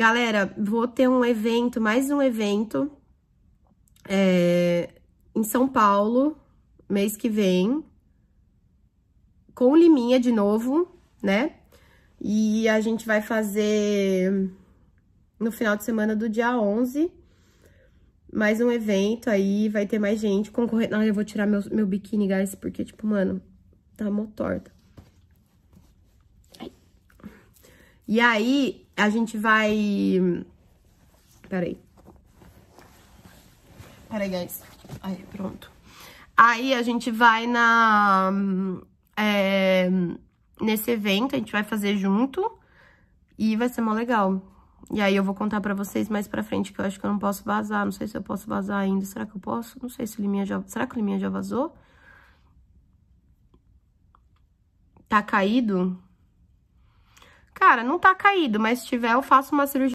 Galera, vou ter um evento, mais um evento é, em São Paulo, mês que vem, com Liminha de novo, né? E a gente vai fazer no final de semana do dia 11, mais um evento aí, vai ter mais gente concorrendo. Não, eu vou tirar meu, meu biquíni, guys, porque, tipo, mano, tá mó torta. E aí, a gente vai... Peraí. Peraí, guys. Aí, pronto. Aí, a gente vai na... É, nesse evento, a gente vai fazer junto. E vai ser mó legal. E aí eu vou contar pra vocês mais pra frente, que eu acho que eu não posso vazar. Não sei se eu posso vazar ainda. Será que eu posso? Não sei se o Liminha já... Será que o Liminha já vazou? Tá caído? Cara, não tá caído, mas se tiver, eu faço uma cirurgia